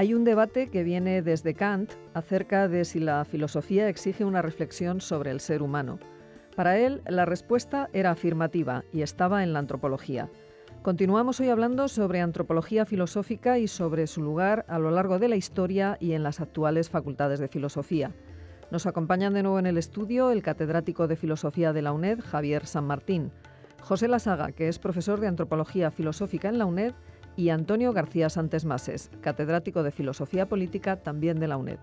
Hay un debate que viene desde Kant acerca de si la filosofía exige una reflexión sobre el ser humano. Para él, la respuesta era afirmativa y estaba en la antropología. Continuamos hoy hablando sobre antropología filosófica y sobre su lugar a lo largo de la historia y en las actuales facultades de filosofía. Nos acompañan de nuevo en el estudio el catedrático de filosofía de la UNED, Javier San Martín. José Lasaga, que es profesor de antropología filosófica en la UNED y Antonio García Santes Mases, catedrático de Filosofía Política también de la UNED.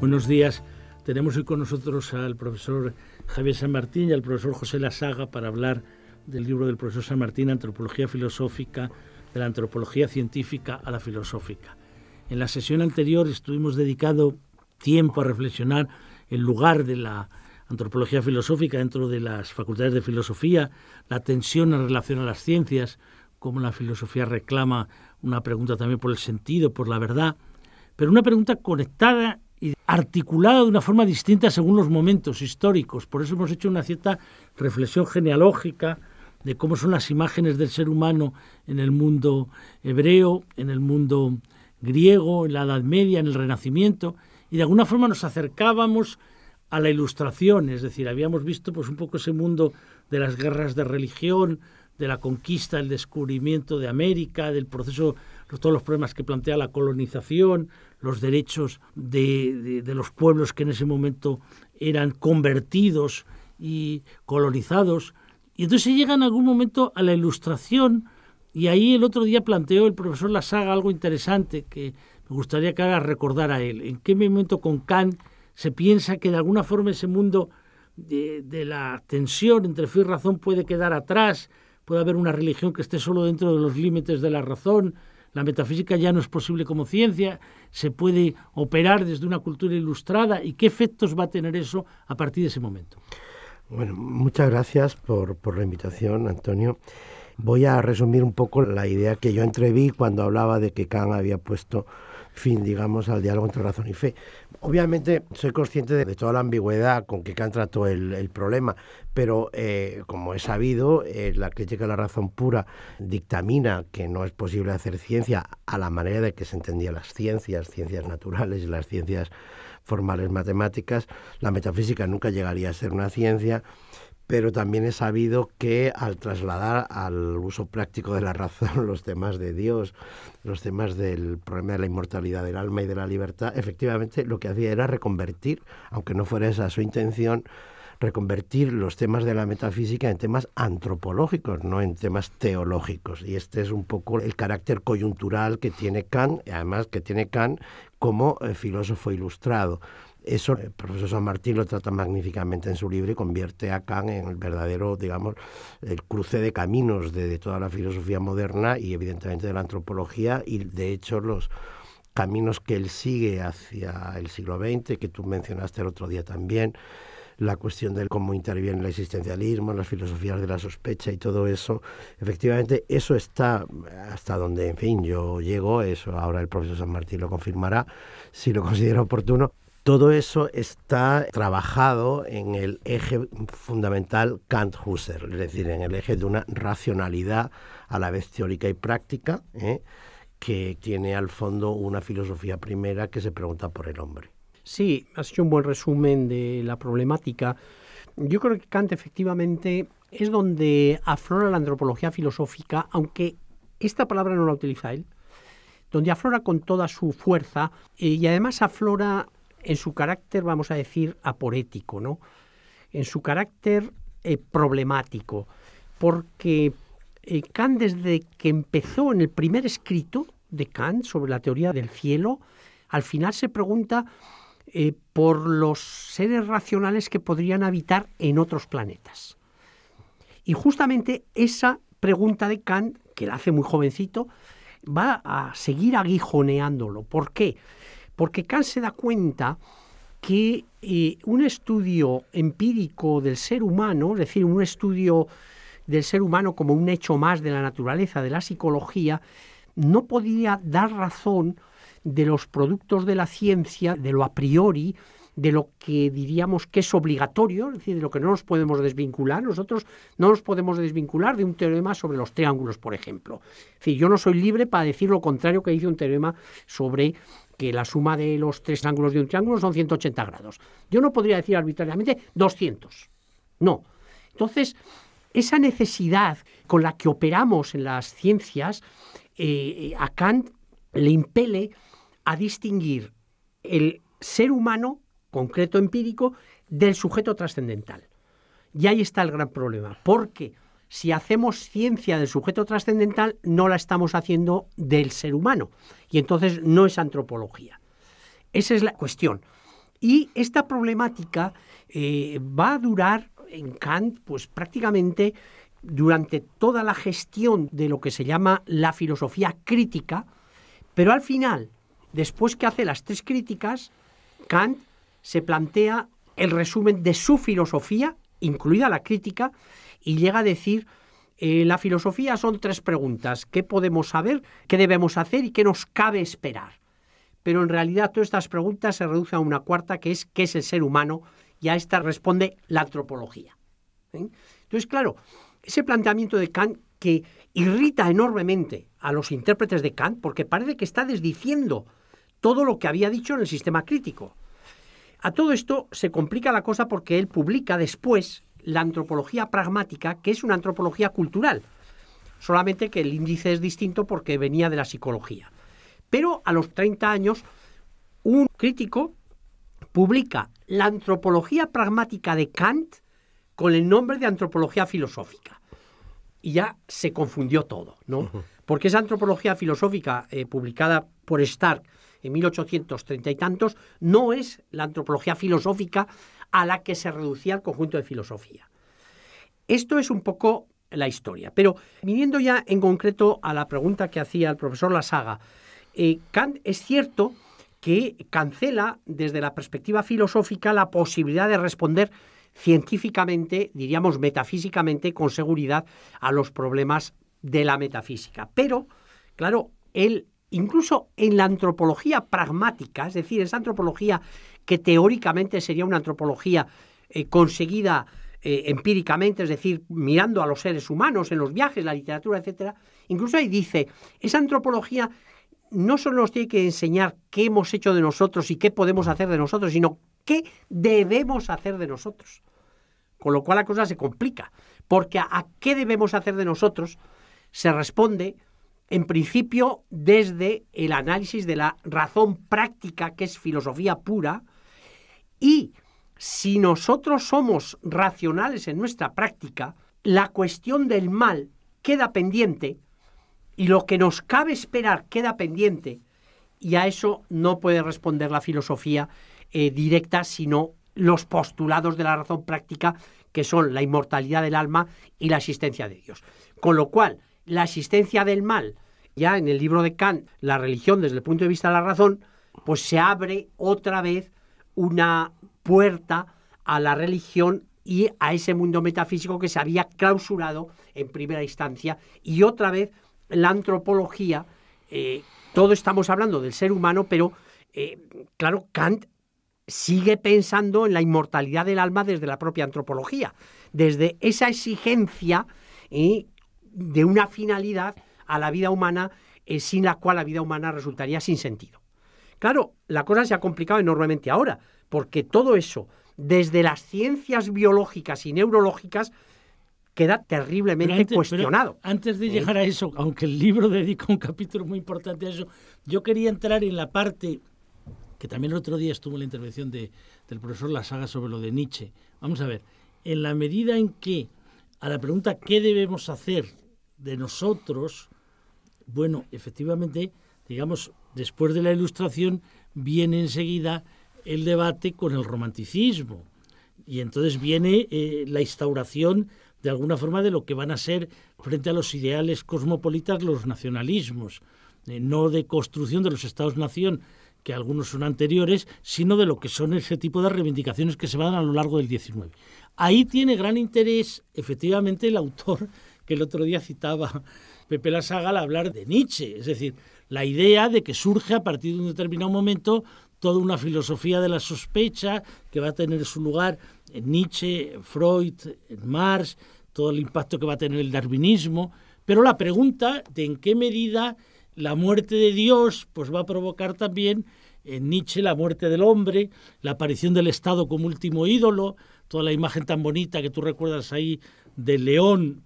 Buenos días. Tenemos hoy con nosotros al profesor Javier San Martín y al profesor José Lasaga para hablar del libro del profesor San Martín, Antropología Filosófica, de la Antropología Científica a la Filosófica. En la sesión anterior estuvimos dedicado tiempo a reflexionar el lugar de la antropología filosófica dentro de las facultades de filosofía, la tensión en relación a las ciencias, cómo la filosofía reclama una pregunta también por el sentido, por la verdad, pero una pregunta conectada y articulada de una forma distinta según los momentos históricos. Por eso hemos hecho una cierta reflexión genealógica de cómo son las imágenes del ser humano en el mundo hebreo, en el mundo griego, en la Edad Media, en el Renacimiento, y de alguna forma nos acercábamos a la ilustración, es decir, habíamos visto pues un poco ese mundo de las guerras de religión, de la conquista, el descubrimiento de América, del proceso, todos los problemas que plantea la colonización, los derechos de, de, de los pueblos que en ese momento eran convertidos y colonizados. Y entonces se llega en algún momento a la ilustración, y ahí el otro día planteó el profesor Lazaga algo interesante que me gustaría que recordar a él. ¿En qué momento con Kant se piensa que de alguna forma ese mundo de, la tensión entre fe y razón puede quedar atrás? ¿Puede haber una religión que esté solo dentro de los límites de la razón? La metafísica ya no es posible como ciencia, se puede operar desde una cultura ilustrada y qué efectos va a tener eso a partir de ese momento. Bueno, muchas gracias por la invitación, Antonio. Voy a resumir un poco la idea que yo entreví cuando hablaba de que Kant había puesto fin, digamos, al diálogo entre razón y fe. Obviamente soy consciente de, toda la ambigüedad con que Kant trató el, problema, pero eh, como he sabido, eh, la crítica de la razón pura dictamina que no es posible hacer ciencia a la manera de que se entendían las ciencias, ciencias naturales y las ciencias formales matemáticas. La metafísica nunca llegaría a ser una ciencia pero también he sabido que al trasladar al uso práctico de la razón los temas de Dios, los temas del problema de la inmortalidad del alma y de la libertad, efectivamente lo que hacía era reconvertir, aunque no fuera esa su intención, reconvertir los temas de la metafísica en temas antropológicos, no en temas teológicos. Y este es un poco el carácter coyuntural que tiene Kant, y además que tiene Kant como eh, filósofo ilustrado. Eso el profesor San Martín lo trata magníficamente en su libro y convierte a Kant en el verdadero, digamos, el cruce de caminos de, toda la filosofía moderna y evidentemente de la antropología y de hecho los caminos que él sigue hacia el siglo XX, que tú mencionaste el otro día también, la cuestión de cómo interviene el existencialismo, las filosofías de la sospecha y todo eso. Efectivamente, eso está hasta donde, en fin, yo llego, eso ahora el profesor San Martín lo confirmará, si lo considera oportuno, todo eso está trabajado en el eje fundamental Kant-Husserl, es decir, en el eje de una racionalidad a la vez teórica y práctica, ¿eh? que tiene al fondo una filosofía primera que se pregunta por el hombre. Sí, has hecho un buen resumen de la problemática. Yo creo que Kant efectivamente es donde aflora la antropología filosófica, aunque esta palabra no la utiliza él, donde aflora con toda su fuerza eh, y además aflora en su carácter, vamos a decir, aporético, ¿no? en su carácter eh, problemático, porque eh, Kant desde que empezó en el primer escrito de Kant sobre la teoría del cielo, al final se pregunta eh, por los seres racionales que podrían habitar en otros planetas. Y justamente esa pregunta de Kant, que la hace muy jovencito, va a seguir aguijoneándolo. ¿Por qué? porque Kant se da cuenta que eh, un estudio empírico del ser humano, es decir, un estudio del ser humano como un hecho más de la naturaleza, de la psicología, no podía dar razón de los productos de la ciencia, de lo a priori, de lo que diríamos que es obligatorio, es decir, de lo que no nos podemos desvincular. Nosotros no nos podemos desvincular de un teorema sobre los triángulos, por ejemplo. Es decir, yo no soy libre para decir lo contrario que dice un teorema sobre que la suma de los tres ángulos de un triángulo son 180 grados. Yo no podría decir arbitrariamente 200. No. Entonces, esa necesidad con la que operamos en las ciencias, eh, a Kant le impele a distinguir el ser humano, concreto empírico, del sujeto trascendental. Y ahí está el gran problema, porque si hacemos ciencia del sujeto trascendental, no la estamos haciendo del ser humano. Y entonces no es antropología. Esa es la cuestión. Y esta problemática eh, va a durar en Kant, pues prácticamente durante toda la gestión de lo que se llama la filosofía crítica, pero al final, después que hace las tres críticas, Kant se plantea el resumen de su filosofía, incluida la crítica, y llega a decir, eh, la filosofía son tres preguntas, ¿qué podemos saber, qué debemos hacer y qué nos cabe esperar? Pero en realidad todas estas preguntas se reducen a una cuarta, que es ¿qué es el ser humano? Y a esta responde la antropología. ¿eh? Entonces, claro, ese planteamiento de Kant que irrita enormemente a los intérpretes de Kant porque parece que está desdiciendo todo lo que había dicho en el sistema crítico. A todo esto se complica la cosa porque él publica después, la antropología pragmática, que es una antropología cultural, solamente que el índice es distinto porque venía de la psicología. Pero a los 30 años, un crítico publica la antropología pragmática de Kant con el nombre de antropología filosófica. Y ya se confundió todo, ¿no? Porque esa antropología filosófica eh, publicada por Stark en 1830 y tantos no es la antropología filosófica a la que se reducía el conjunto de filosofía. Esto es un poco la historia, pero viniendo ya en concreto a la pregunta que hacía el profesor Lasaga, Saga, eh, Kant es cierto que cancela desde la perspectiva filosófica la posibilidad de responder científicamente, diríamos metafísicamente, con seguridad a los problemas de la metafísica. Pero, claro, él, incluso en la antropología pragmática, es decir, esa antropología que teóricamente sería una antropología eh, conseguida eh, empíricamente, es decir, mirando a los seres humanos en los viajes, la literatura, etcétera. Incluso ahí dice, esa antropología no solo nos tiene que enseñar qué hemos hecho de nosotros y qué podemos hacer de nosotros, sino qué debemos hacer de nosotros. Con lo cual la cosa se complica, porque a qué debemos hacer de nosotros se responde en principio desde el análisis de la razón práctica, que es filosofía pura, y si nosotros somos racionales en nuestra práctica, la cuestión del mal queda pendiente y lo que nos cabe esperar queda pendiente. Y a eso no puede responder la filosofía eh, directa, sino los postulados de la razón práctica, que son la inmortalidad del alma y la existencia de Dios. Con lo cual, la existencia del mal, ya en el libro de Kant, la religión desde el punto de vista de la razón, pues se abre otra vez una puerta a la religión y a ese mundo metafísico que se había clausurado en primera instancia. Y otra vez la antropología, todos eh, todo estamos hablando del ser humano, pero eh, claro, Kant sigue pensando en la inmortalidad del alma desde la propia antropología, desde esa exigencia ¿eh? de una finalidad a la vida humana sin la cual la vida humana resultaría sin sentido. Claro, la cosa se ha complicado enormemente ahora, porque todo eso, desde las ciencias biológicas y neurológicas, queda terriblemente cuestionado. antes de ¿Eh? llegar a eso, aunque el libro dedica un capítulo muy importante a eso, yo quería entrar en la parte que también el otro día estuvo la intervención del profesor La sobre lo de Nietzsche. Vamos a ver, en la medida en que a la pregunta ¿qué debemos hacer de nosotros? Bueno, efectivamente, digamos, después de la Ilustración viene enseguida el debate con el romanticismo y entonces viene eh, la instauración de alguna forma de lo que van a ser frente a los ideales cosmopolitas los nacionalismos, eh, no de construcción de los estados-nación, que algunos son anteriores, sino de lo que son ese tipo de reivindicaciones que se van a lo largo del XIX... Ahí tiene gran interés, efectivamente, el autor que el otro día citaba Pepe La al hablar de Nietzsche, es decir, la idea de que surge a partir de un determinado momento toda una filosofía de la sospecha que va a tener su lugar en Nietzsche, Freud, en Marx, todo el impacto que va a tener el darwinismo, pero la pregunta de en qué medida la muerte de Dios pues va a provocar también en Nietzsche la muerte del hombre, la aparición del Estado como último ídolo, toda la imagen tan bonita que tú recuerdas ahí del león,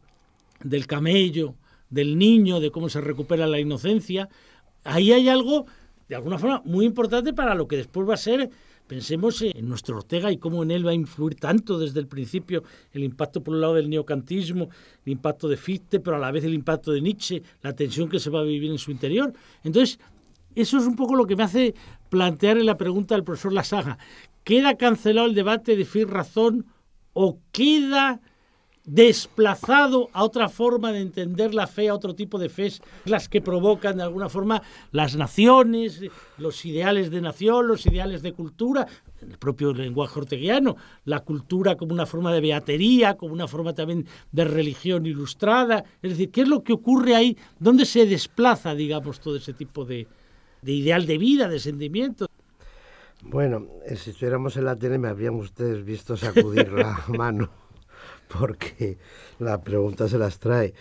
del camello, del niño, de cómo se recupera la inocencia. Ahí hay algo, de alguna forma, muy importante para lo que después va a ser Pensemos en nuestro Ortega y cómo en él va a influir tanto desde el principio el impacto por un lado del neocantismo, el impacto de Fichte, pero a la vez el impacto de Nietzsche, la tensión que se va a vivir en su interior. Entonces, eso es un poco lo que me hace plantear en la pregunta del profesor Lasaga. ¿Queda cancelado el debate de Fir razón o queda desplazado a otra forma de entender la fe, a otro tipo de fe, las que provocan de alguna forma las naciones, los ideales de nación, los ideales de cultura, el propio lenguaje orteguiano, la cultura como una forma de beatería, como una forma también de religión ilustrada, es decir, ¿qué es lo que ocurre ahí? ¿Dónde se desplaza, digamos, todo ese tipo de, de ideal de vida, de sentimiento? Bueno, eh, si estuviéramos en la tele me habrían ustedes visto sacudir la mano porque la pregunta se las trae.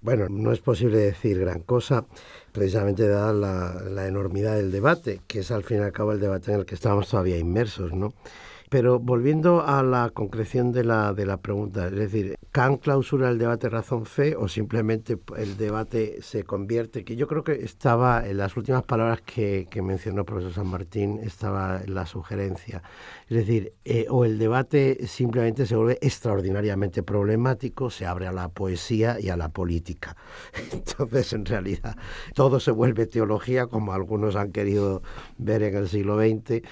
Bueno, no es posible decir gran cosa, precisamente dada la, enormidad del debate, que es al fin y al cabo el debate en el que estamos todavía inmersos, ¿no? Pero volviendo a la concreción de la, de la pregunta, es decir, ¿can clausura el debate razón-fe o simplemente el debate se convierte? Que yo creo que estaba en las últimas palabras que, mencionó el profesor San Martín, estaba la sugerencia. Es decir, eh, o el debate simplemente se vuelve extraordinariamente problemático, se abre a la poesía y a la política. Entonces, en realidad, todo se vuelve teología, como algunos han querido ver en el siglo XX,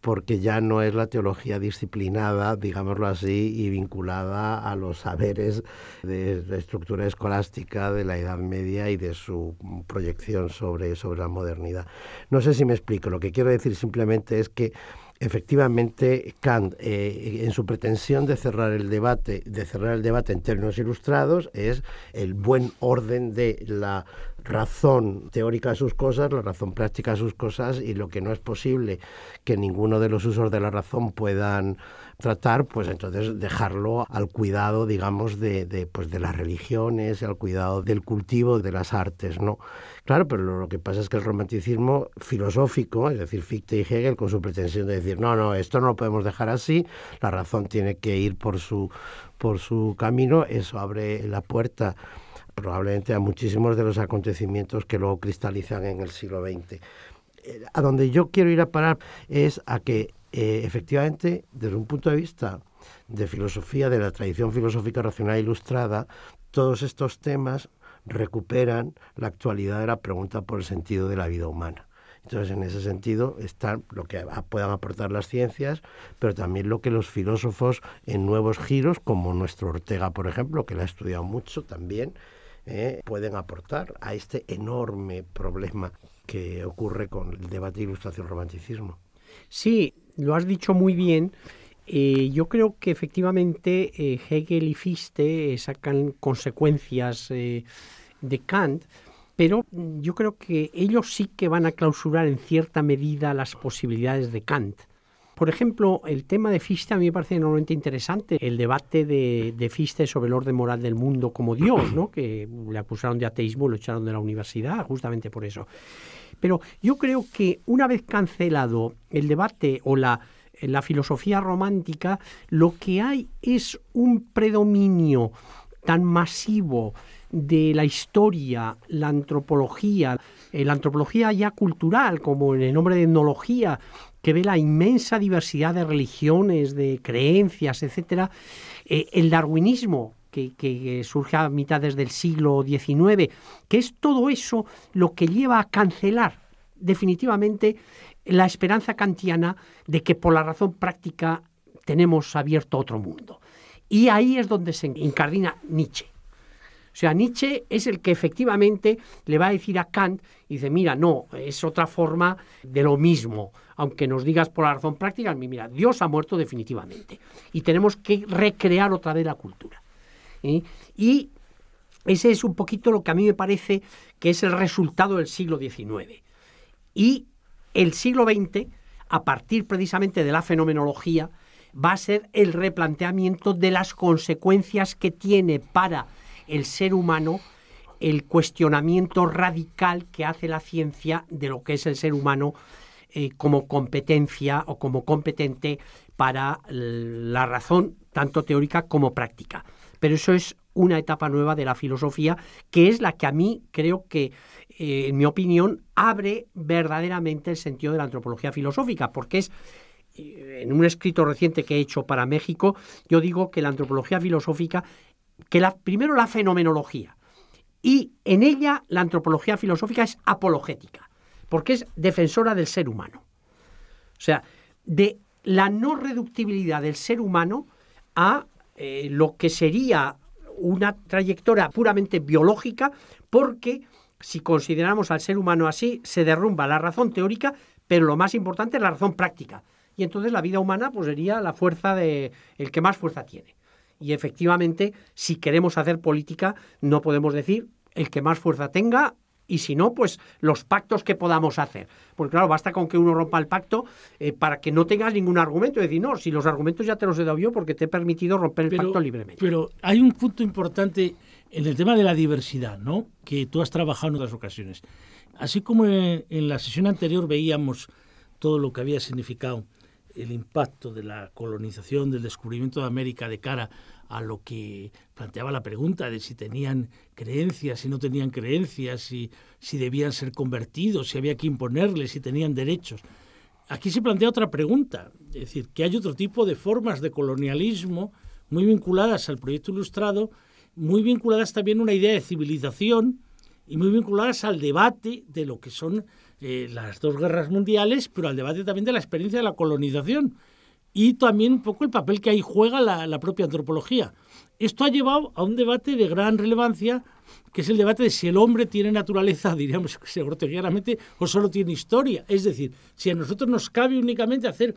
porque ya no es la teología disciplinada, digámoslo así, y vinculada a los saberes de la estructura escolástica de la Edad Media y de su proyección sobre, sobre la modernidad. No sé si me explico, lo que quiero decir simplemente es que efectivamente Kant eh, en su pretensión de cerrar el debate de cerrar el debate en términos ilustrados es el buen orden de la razón teórica a sus cosas, la razón práctica a sus cosas y lo que no es posible que ninguno de los usos de la razón puedan tratar, pues entonces dejarlo al cuidado, digamos, de, de, pues de las religiones, al cuidado del cultivo de las artes, ¿no? Claro, pero lo que pasa es que el romanticismo filosófico, es decir, Fichte y Hegel, con su pretensión de decir, no, no, esto no lo podemos dejar así, la razón tiene que ir por su, por su camino, eso abre la puerta probablemente a muchísimos de los acontecimientos que luego cristalizan en el siglo XX. Eh, a donde yo quiero ir a parar es a que eh, efectivamente, desde un punto de vista de filosofía, de la tradición filosófica racional ilustrada, todos estos temas recuperan la actualidad de la pregunta por el sentido de la vida humana. Entonces, en ese sentido, están lo que puedan aportar las ciencias, pero también lo que los filósofos en nuevos giros, como nuestro Ortega, por ejemplo, que la ha estudiado mucho también, eh, pueden aportar a este enorme problema que ocurre con el debate de ilustración-romanticismo. Sí, lo has dicho muy bien. Eh, yo creo que efectivamente eh, Hegel y Fichte sacan consecuencias de Kant, pero mm, yo creo que ellos sí que van a clausurar en cierta medida las posibilidades de Kant. Por ejemplo, el tema de Fichte a mí me parece enormemente interesante, el debate de, de Fichte sobre el orden moral del mundo como Dios, ¿no? que le acusaron de ateísmo, lo echaron de la universidad justamente por eso. Pero yo creo que una vez cancelado el debate o la filosofía romántica, lo que hay es un predominio tan masivo de la historia, la antropología, eh, la antropología ya cultural, como en el nombre de etnología, que ve la inmensa diversidad de religiones, de creencias, etc., eh, el darwinismo, que, surge a mitades del siglo XIX, que es todo eso lo que lleva a cancelar definitivamente la esperanza kantiana de que por la razón práctica tenemos abierto otro mundo. Y ahí es donde se incardina Nietzsche. O sea, Nietzsche es el que efectivamente le va a decir a Kant, y dice, mira, no, es otra forma de lo mismo, aunque nos digas por la razón práctica, mira, Dios ha muerto definitivamente y tenemos que recrear otra vez la cultura. Y ese es un poquito lo que a mí me parece que es el resultado del siglo XIX. Y el siglo XX, a partir precisamente de la fenomenología, va a ser el replanteamiento de las consecuencias que tiene para el ser humano el cuestionamiento radical que hace la ciencia de lo que es el ser humano eh, como competencia o como competente para la razón, tanto teórica como práctica. Pero eso es una etapa nueva de la filosofía, que es la que a mí creo que, eh, en mi opinión, abre verdaderamente el sentido de la antropología filosófica, porque es eh, en un escrito reciente que he hecho para México, yo digo que la antropología filosófica que la, primero la fenomenología y en ella la antropología filosófica es apologética, porque es defensora del ser humano. O sea, de la no reductibilidad del ser humano a eh, lo que sería una trayectoria puramente biológica, porque si consideramos al ser humano así, se derrumba la razón teórica, pero lo más importante es la razón práctica. Y entonces la vida humana pues, sería la fuerza de el que más fuerza tiene. Y efectivamente, si queremos hacer política, no podemos decir el que más fuerza tenga y si no, pues los pactos que podamos hacer. Porque claro, basta con que uno rompa el pacto eh, para que no tengas ningún argumento. Es decir, no, si los argumentos ya te los he dado yo porque te he permitido romper el pacto libremente. Pero hay un punto importante en el tema de la diversidad, ¿no? Que tú has trabajado en otras ocasiones. Así como en la sesión anterior veíamos todo lo que había significado el impacto de la colonización, del descubrimiento de América de cara a lo que planteaba la pregunta de si tenían creencias, si no tenían creencias, si, si debían ser convertidos, si había que imponerles, si tenían derechos. Aquí se plantea otra pregunta, es decir, que hay otro tipo de formas de colonialismo muy vinculadas al proyecto ilustrado, muy vinculadas también a una idea de civilización y muy vinculadas al debate de lo que son eh, las dos guerras mundiales, pero al debate también de la experiencia de la colonización y también un poco el papel que ahí juega la, propia antropología. Esto ha llevado a un debate de gran relevancia, que es el debate de si el hombre tiene naturaleza, diríamos claramente o solo tiene historia. Es decir, si a nosotros nos cabe únicamente hacer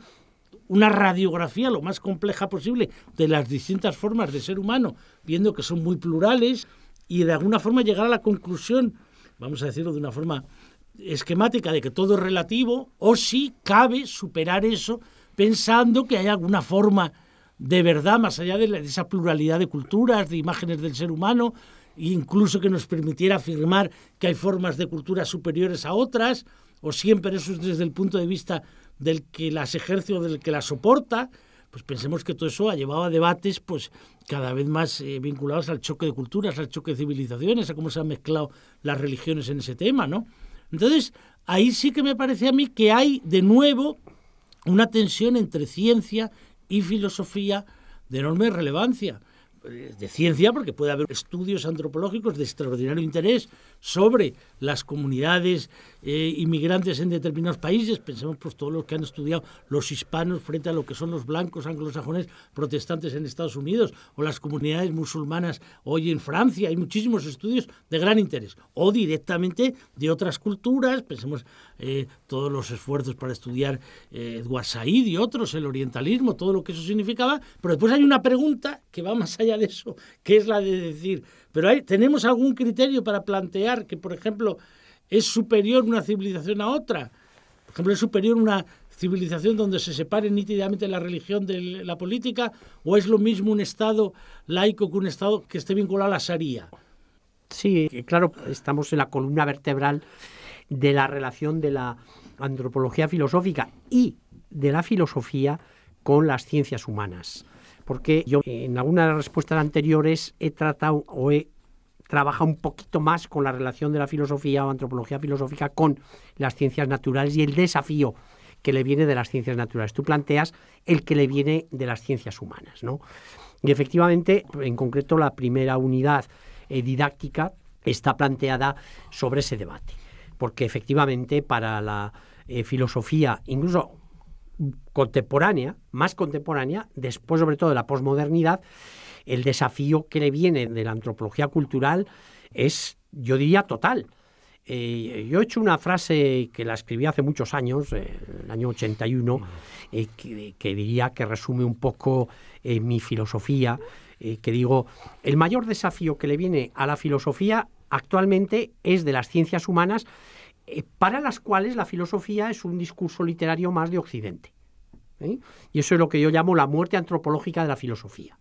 una radiografía lo más compleja posible de las distintas formas de ser humano, viendo que son muy plurales y de alguna forma llegar a la conclusión, vamos a decirlo de una forma esquemática de que todo es relativo, o si cabe superar eso pensando que hay alguna forma de verdad, más allá de, esa pluralidad de culturas, de imágenes del ser humano, incluso que nos permitiera afirmar que hay formas de culturas superiores a otras, o siempre eso es desde el punto de vista del que las ejerce o del que las soporta, pues pensemos que todo eso ha llevado a debates pues cada vez más eh, vinculados al choque de culturas, al choque de civilizaciones, a cómo se han mezclado las religiones en ese tema, ¿no? Entonces, ahí sí que me parece a mí que hay de nuevo una tensión entre ciencia y filosofía de enorme relevancia. Eh, de ciencia, porque puede haber estudios antropológicos de extraordinario interés sobre las comunidades eh, inmigrantes en determinados países, pensemos por pues, todos los que han estudiado los hispanos frente a lo que son los blancos anglosajones protestantes en Estados Unidos o las comunidades musulmanas hoy en Francia, hay muchísimos estudios de gran interés o directamente de otras culturas, pensemos eh, todos los esfuerzos para estudiar eh, y otros, el orientalismo, todo lo que eso significaba, pero después hay una pregunta que va más allá de eso, que es la de decir, pero hay, tenemos algún criterio para plantear que, por ejemplo, es superior una civilización a otra. Por ejemplo, es superior una civilización donde se separe nítidamente la religión de la política o es lo mismo un Estado laico que un Estado que esté vinculado a la Sharia. Sí, claro, estamos en la columna vertebral de la relación de la antropología filosófica y de la filosofía con las ciencias humanas. Porque yo en algunas de las respuestas anteriores he tratado o he trabaja un poquito más con la relación de la filosofía o antropología filosófica con las ciencias naturales y el desafío que le viene de las ciencias naturales. Tú planteas el que le viene de las ciencias humanas, ¿no? Y efectivamente, en concreto, la primera unidad eh, didáctica está planteada sobre ese debate, porque efectivamente para la eh, filosofía, incluso contemporánea, más contemporánea, después sobre todo de la posmodernidad, el desafío que le viene de la antropología cultural es, yo diría, total. Eh, yo he hecho una frase que la escribí hace muchos años, en eh, el año 81, eh, que, diría que resume un poco mi filosofía, que digo, el mayor desafío que le viene a la filosofía actualmente es de las ciencias humanas, para las cuales la filosofía es un discurso literario más de Occidente. Y eso es lo que yo llamo la muerte antropológica de la filosofía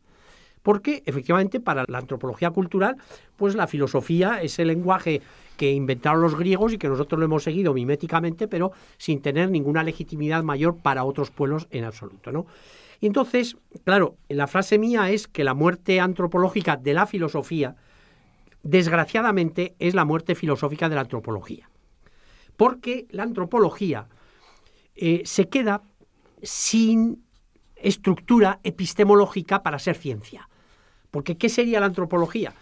porque efectivamente para la antropología cultural, pues la filosofía es el lenguaje que inventaron los griegos y que nosotros lo hemos seguido miméticamente, pero sin tener ninguna legitimidad mayor para otros pueblos en absoluto, Y entonces, claro, la frase mía es que la muerte antropológica de la filosofía, desgraciadamente, es la muerte filosófica de la antropología. Porque la antropología eh, se queda sin estructura epistemológica para ser ciencia. Porque ¿qué sería la antropología?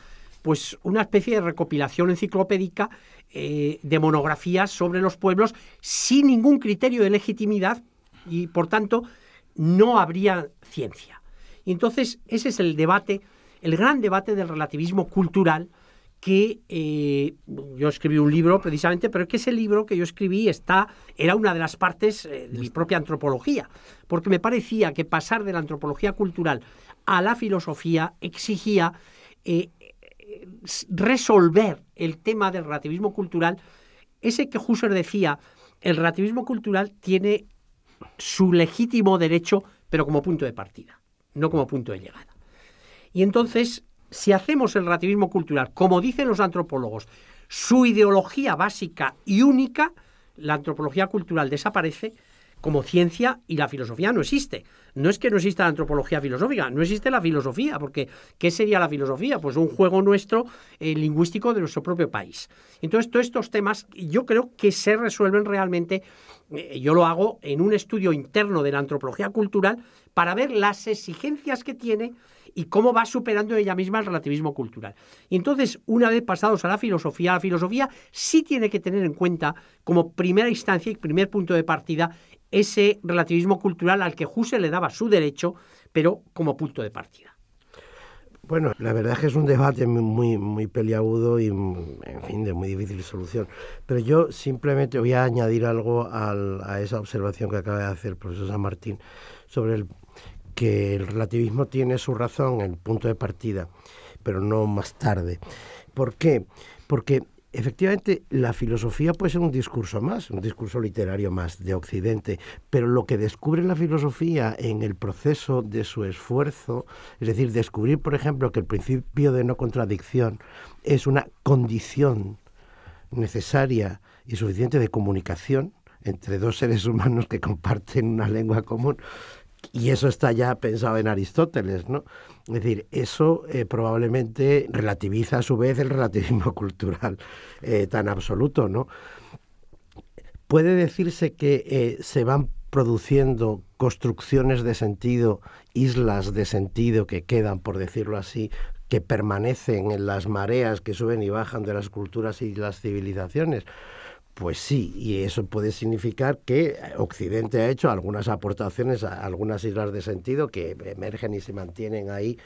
Pues una especie de recopilación enciclopédica eh, de monografías sobre los pueblos sin ningún criterio de legitimidad y por tanto no habría ciencia. Y entonces ese es el debate, el gran debate del relativismo cultural que eh, yo escribí un libro precisamente, pero es que ese libro que yo escribí está, era una de las partes eh, de mi propia antropología, porque me parecía que pasar de la antropología cultural a la filosofía exigía eh, eh, resolver el tema del relativismo cultural, ese que Husserl decía, el relativismo cultural tiene su legítimo derecho, pero como punto de partida, no como punto de llegada. Y entonces, si hacemos el relativismo cultural, como dicen los antropólogos, su ideología básica y única, la antropología cultural desaparece como ciencia y la filosofía no existe. No es que no exista la antropología filosófica, no existe la filosofía, porque ¿qué sería la filosofía? Pues un juego nuestro eh, lingüístico de nuestro propio país. Entonces, todos estos temas yo creo que se resuelven realmente, eh, yo lo hago en un estudio interno de la antropología cultural para ver las exigencias que tiene y cómo va superando ella misma el relativismo cultural. Y entonces, una vez pasados a la filosofía, la filosofía sí tiene que tener en cuenta como primera instancia y primer punto de partida ese relativismo cultural al que Husserl le daba su derecho, pero como punto de partida. Bueno, la verdad es que es un debate muy, muy peliagudo y, en fin, de muy difícil solución. Pero yo simplemente voy a añadir algo a esa observación que acaba de hacer el profesor San Martín sobre el que el relativismo tiene su razón, en el punto de partida, pero no más tarde. ¿Por qué? Porque efectivamente la filosofía puede ser un discurso más, un discurso literario más de Occidente, pero lo que descubre la filosofía en el proceso de su esfuerzo, es decir, descubrir, por ejemplo, que el principio de no contradicción es una condición necesaria y suficiente de comunicación entre dos seres humanos que comparten una lengua común, y eso está ya pensado en Aristóteles, ¿no? Es decir, eso eh, probablemente relativiza a su vez el relativismo cultural eh, tan absoluto, ¿no? Puede decirse que eh, se van produciendo construcciones de sentido, islas de sentido que quedan, por decirlo así, que permanecen en las mareas que suben y bajan de las culturas y las civilizaciones. Pues sí, y eso puede significar que eh, Occidente ha hecho algunas aportaciones a algunas islas de sentido que emergen y se mantienen ahí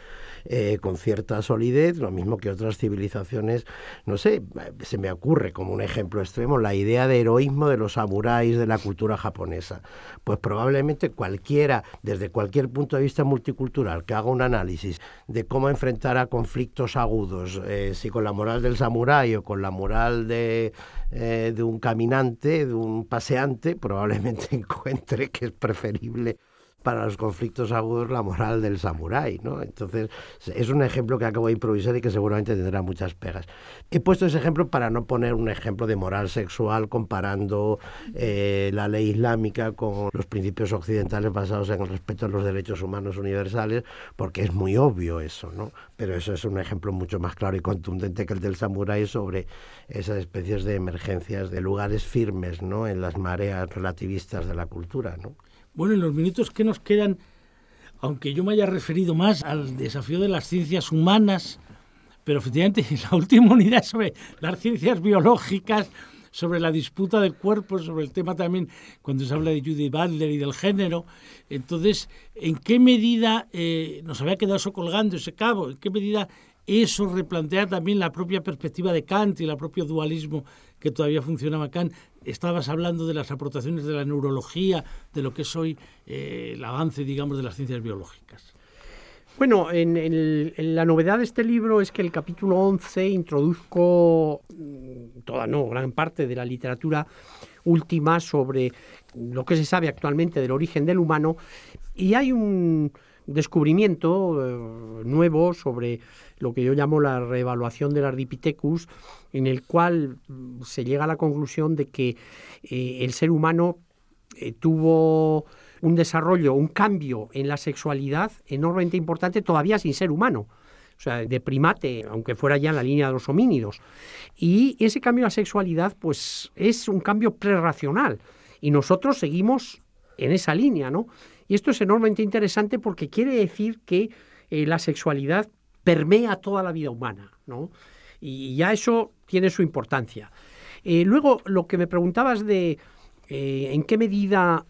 eh, con cierta solidez, lo mismo que otras civilizaciones, no sé, eh, se me ocurre como un ejemplo extremo la idea de heroísmo de los samuráis de la cultura japonesa. Pues probablemente cualquiera, desde cualquier punto de vista multicultural, que haga un análisis de cómo enfrentar a conflictos agudos, si con la moral del samurái o con la moral de eh, de un caminante, de un paseante, probablemente encuentre que es preferible para los conflictos agudos la moral del samurái, ¿no? Entonces, es un ejemplo que acabo de improvisar y que seguramente tendrá muchas pegas. He puesto ese ejemplo para no poner un ejemplo de moral sexual comparando eh, la ley islámica con los principios occidentales basados en el respeto a los derechos humanos universales, porque es muy obvio eso, ¿no? Pero eso es un ejemplo mucho más claro y contundente que el del samurái sobre esas especies de emergencias, de lugares firmes, ¿no? En las mareas relativistas de la cultura, ¿no? Bueno, en los minutos que nos quedan, aunque yo me haya referido más al desafío de las ciencias humanas, pero efectivamente la última unidad sobre las ciencias biológicas, sobre la disputa del cuerpo, sobre el tema también cuando se habla de Judy Butler y del género. Entonces, ¿en qué medida eh, nos había quedado eso colgando ese cabo? ¿En qué medida eso replantea también la propia perspectiva de Kant y el propio dualismo que todavía funciona Kant, estabas hablando de las aportaciones de la neurología, de lo que es hoy eh, el avance, digamos, de las ciencias biológicas. Bueno, la novedad de este libro es que el capítulo 11 introduzco mm, toda, no, gran parte de la literatura última sobre lo que se sabe actualmente del origen del humano y hay un, descubrimiento eh, nuevo sobre lo que yo llamo la reevaluación del Ardipithecus, en el cual mm, se llega a la conclusión de que eh, el ser humano eh, tuvo un desarrollo, un cambio en la sexualidad enormemente importante todavía sin ser humano. O sea, de primate, aunque fuera ya en la línea de los homínidos. Y ese cambio a la sexualidad, pues es un cambio prerracional. Y nosotros seguimos en esa línea, ¿no? Y esto es enormemente interesante porque quiere decir que eh, la sexualidad permea toda la vida humana, ¿no? Y ya eso tiene su importancia. Eh, luego, lo que me preguntabas de eh, en qué medida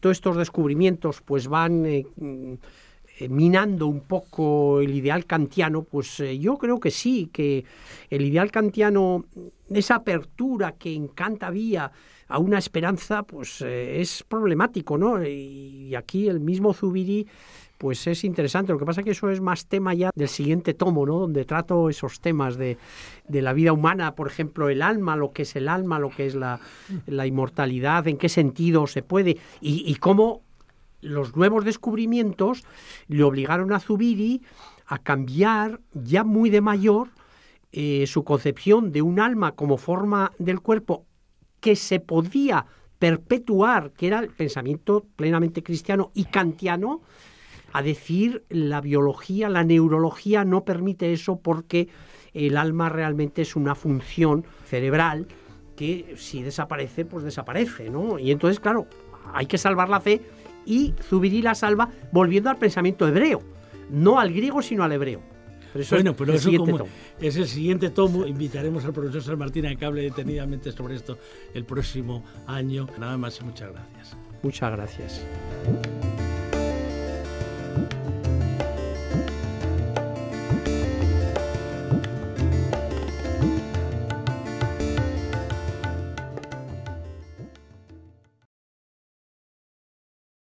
todos estos descubrimientos pues van minando un poco el ideal kantiano, pues yo creo que sí, que el ideal kantiano, esa apertura que encanta Kant había a una esperanza, pues eh, es problemático, ¿no? Y aquí el mismo Zubiri pues es interesante. Lo que pasa es que eso es más tema ya del siguiente tomo, ¿no? Donde trato esos temas de, de la vida humana, por ejemplo, el alma, lo que es el alma, lo que es la, la inmortalidad, en qué sentido se puede y, cómo los nuevos descubrimientos le obligaron a Zubiri a cambiar ya muy de mayor eh, su concepción de un alma como forma del cuerpo que se podía perpetuar, que era el pensamiento plenamente cristiano y kantiano, a decir la biología, la neurología no permite eso porque el alma realmente es una función cerebral que si desaparece, pues desaparece, ¿no? Y entonces, claro, hay que salvar la fe y y la salva volviendo al pensamiento hebreo, no al griego, sino al hebreo bueno, pero eso como es el siguiente tomo. Invitaremos al profesor San Martín a que hable detenidamente sobre esto el próximo año. Nada más y muchas gracias. Muchas gracias.